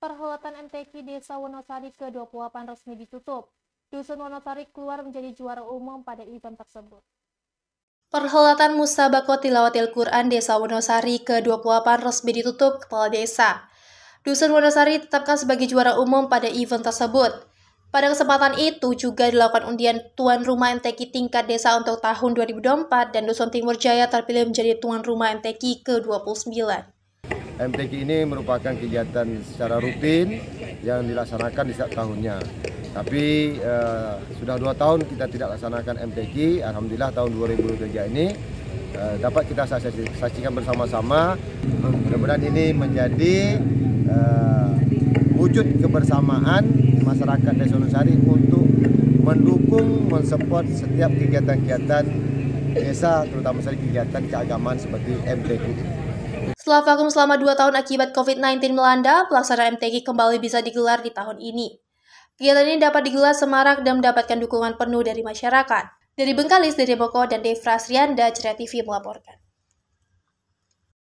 perhelatan MTQ Desa Wonosari ke-28 resmi ditutup. Dusun Wonosari keluar menjadi juara umum pada event tersebut. Perhelatan Musabako Tilawatil Quran Desa Wonosari ke-28 resmi ditutup Kepala Desa. Dusun Wonosari tetapkan sebagai juara umum pada event tersebut. Pada kesempatan itu juga dilakukan undian tuan rumah MTQ tingkat desa untuk tahun 2024 dan Dusun Timur Jaya terpilih menjadi tuan rumah MTQ ke-29. MTQ ini merupakan kegiatan secara rutin yang dilaksanakan di setiap tahunnya. Tapi eh, sudah dua tahun kita tidak laksanakan MTQ. Alhamdulillah tahun 2023 ini eh, dapat kita saksikan bersama-sama. Mudah-mudahan ini menjadi eh, wujud kebersamaan masyarakat Desa Nusari untuk mendukung, mensupport setiap kegiatan-kegiatan desa, terutama sekali kegiatan keagamaan seperti MTQ. Setelah vakum selama dua tahun akibat COVID-19 melanda, pelaksanaan MTQ kembali bisa digelar di tahun ini. Kegiatan ini dapat digelar semarak dan mendapatkan dukungan penuh dari masyarakat. Dari Bengkalis, dari Boko, dan Devra Srianda, Ceria TV melaporkan.